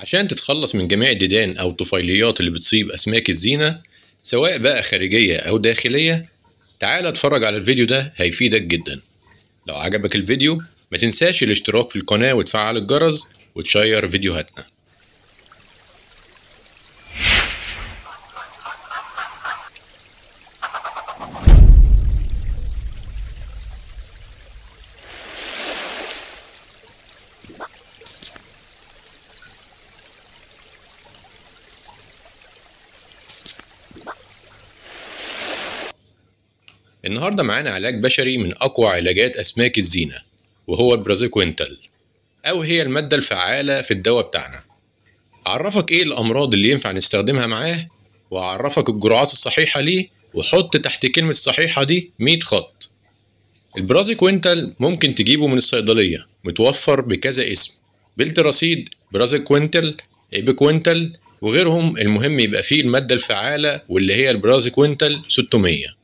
عشان تتخلص من جميع الديدان أو الطفيليات اللي بتصيب أسماك الزينة سواء بقى خارجية أو داخلية تعال اتفرج على الفيديو ده هيفيدك جدا لو عجبك الفيديو ما تنساش الاشتراك في القناة وتفعل الجرس وتشير فيديوهاتنا النهارده معانا علاج بشري من أقوى علاجات أسماك الزينة وهو البرازيكوينتال أو هي المادة الفعالة في الدواء بتاعنا أعرفك إيه الأمراض اللي ينفع نستخدمها معاه وأعرفك الجرعات الصحيحة ليه وحط تحت كلمة صحيحة دي 100 خط البرازيكوينتال ممكن تجيبه من الصيدلية متوفر بكذا اسم بالتراسيد برازيكوينتال إيبيكوينتال وغيرهم المهم يبقى فيه المادة الفعالة واللي هي البرازيكوينتال 600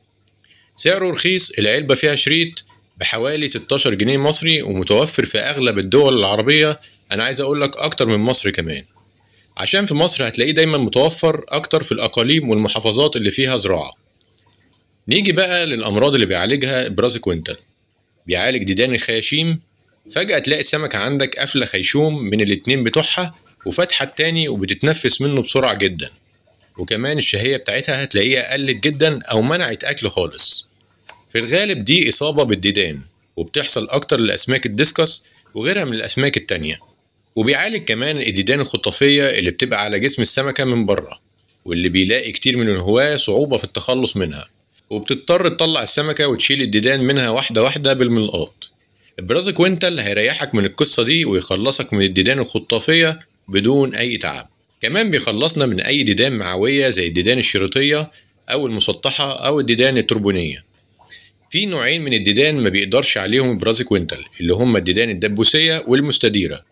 سعره رخيص العلبة فيها شريط بحوالي 16 جنيه مصري ومتوفر في أغلب الدول العربية أنا عايز أقولك أكتر من مصر كمان عشان في مصر هتلاقيه دايما متوفر أكتر في الأقاليم والمحافظات اللي فيها زراعة نيجي بقى للأمراض اللي بيعالجها برازيكوينتال بيعالج ديدان الخياشيم فجأة تلاقي السمكة عندك قافلة خيشوم من الاتنين بتوعها وفاتحة التاني وبتتنفس منه بسرعة جدا وكمان الشهية بتاعتها هتلاقيها قلت جدا أو منعت أكل خالص في الغالب دي إصابة بالديدان وبتحصل أكتر لأسماك الديسكس وغيرها من الأسماك التانية وبيعالج كمان الديدان الخطافية اللي بتبقى على جسم السمكة من بره واللي بيلاقي كتير من الهواة صعوبة في التخلص منها وبتضطر تطلع السمكة وتشيل الديدان منها واحدة واحدة بالملقاط البرازك وينتل هيريحك من القصة دي ويخلصك من الديدان الخطافية بدون أي تعب كمان بيخلصنا من أي ديدان معوية زي الديدان الشريطية أو المسطحة أو الديدان التربونية في نوعين من الديدان ما بيقدرش عليهم البرازي كوينتال اللي هما الديدان الدبوسية والمستديرة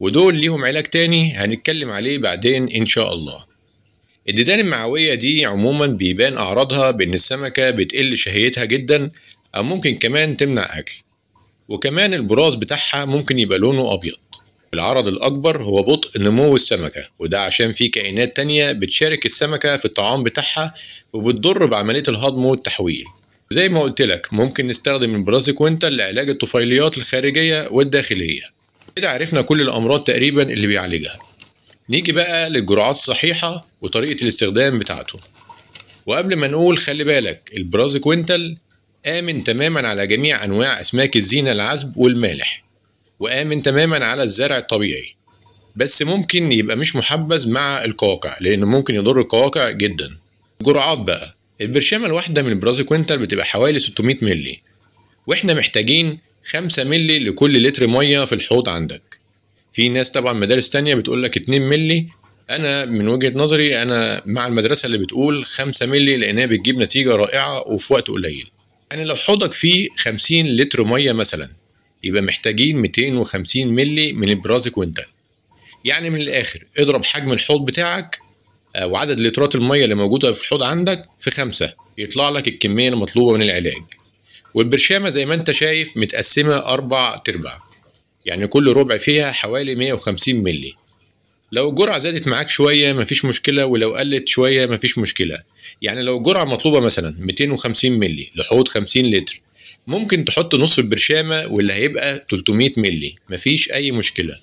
ودول ليهم علاج تاني هنتكلم عليه بعدين إن شاء الله الديدان المعوية دي عموما بيبان أعراضها بإن السمكة بتقل شهيتها جدا أو ممكن كمان تمنع أكل وكمان البراز بتاعها ممكن يبقى لونه أبيض العرض الأكبر هو بطء نمو السمكة وده عشان في كائنات تانية بتشارك السمكة في الطعام بتاعها وبتضر بعملية الهضم والتحويل زي ما قلت لك ممكن نستخدم البلاستيك لعلاج الطفيليات الخارجية والداخلية كده عرفنا كل الأمراض تقريبا اللي بيعالجها نيجي بقى للجرعات الصحيحة وطريقة الاستخدام بتاعته وقبل ما نقول خلي بالك البرازيكوينتال آمن تماما على جميع أنواع أسماك الزينة العذب والمالح وآمن تماما على الزرع الطبيعي بس ممكن يبقى مش محبذ مع القواقع لأن ممكن يضر القواقع جدا جرعات بقى البرشامة الواحدة من البرازيكوينتال بتبقى حوالي 600 مللي واحنا محتاجين 5 مللي لكل لتر مية في الحوض عندك في ناس طبعا مدارس تانية بتقول لك 2 مللي انا من وجهه نظري انا مع المدرسه اللي بتقول 5 مللي لانها بتجيب نتيجه رائعه وفي وقت قليل يعني لو حوضك فيه 50 لتر ميه مثلا يبقى محتاجين 250 مللي من البراز كوينتال يعني من الاخر اضرب حجم الحوض بتاعك آه، وعدد لترات الميه اللي موجوده في الحوض عندك في خمسة يطلع لك الكميه المطلوبه من العلاج والبرشامه زي ما انت شايف متقسمه اربع ترباع يعني كل ربع فيها حوالي 150 مللي لو الجرعه زادت معاك شويه مفيش مشكله ولو قلت شويه مفيش مشكله يعني لو الجرعه مطلوبه مثلا 250 مللي لحوض 50 لتر ممكن تحط نص البرشامة واللي هيبقى 300 مللي مفيش أي مشكلة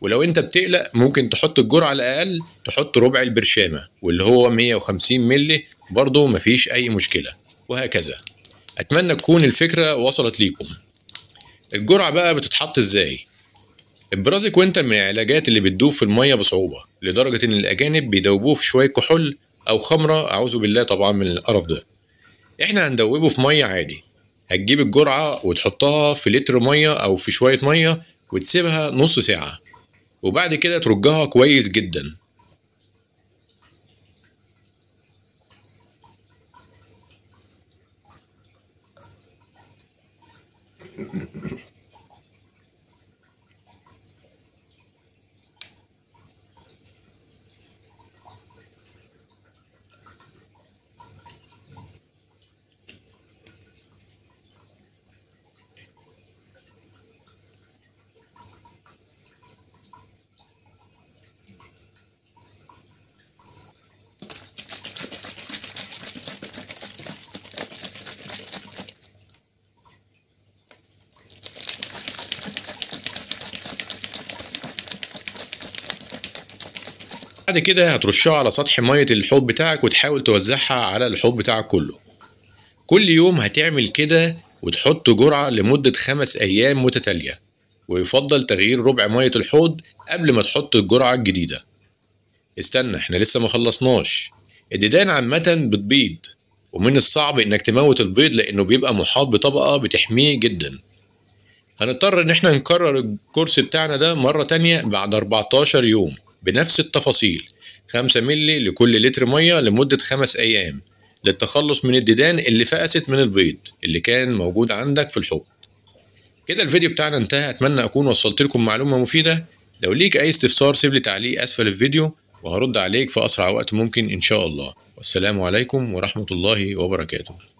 ولو أنت بتقلق ممكن تحط الجرعة الأقل تحط ربع البرشامة واللي هو 150 مللي برضه مفيش أي مشكلة وهكذا أتمنى تكون الفكرة وصلت ليكم الجرعة بقى بتتحط إزاي؟ وانت من العلاجات اللي بتدوب في المية بصعوبة لدرجة إن الأجانب بيدوبوه في شوية كحول أو خمرة أعوذ بالله طبعا من القرف ده إحنا هندوبه في مية عادي هتجيب الجرعه وتحطها في لتر ميه او في شويه ميه وتسيبها نص ساعه وبعد كده ترجها كويس جدا بعد كده هترشها على سطح مية الحوض بتاعك وتحاول توزعها على الحوض بتاعك كله كل يوم هتعمل كده وتحط جرعة لمدة خمس أيام متتالية ويفضل تغيير ربع مية الحوض قبل ما تحط الجرعة الجديدة استنى احنا لسه ما خلصناش الديدان عامة بتبيض ومن الصعب انك تموت البيض لانه بيبقى محاط بطبقة بتحميه جدا هنضطر ان احنا نكرر الكورس بتاعنا ده مرة تانية بعد 14 يوم بنفس التفاصيل 5 مللي لكل لتر مية لمدة خمس أيام للتخلص من الديدان اللي فقست من البيض اللي كان موجود عندك في الحوض كده الفيديو بتاعنا انتهى أتمنى أكون وصلت لكم معلومة مفيدة لو ليك أي استفسار سيب لي تعليق أسفل الفيديو وهرد عليك في أسرع وقت ممكن إن شاء الله والسلام عليكم ورحمة الله وبركاته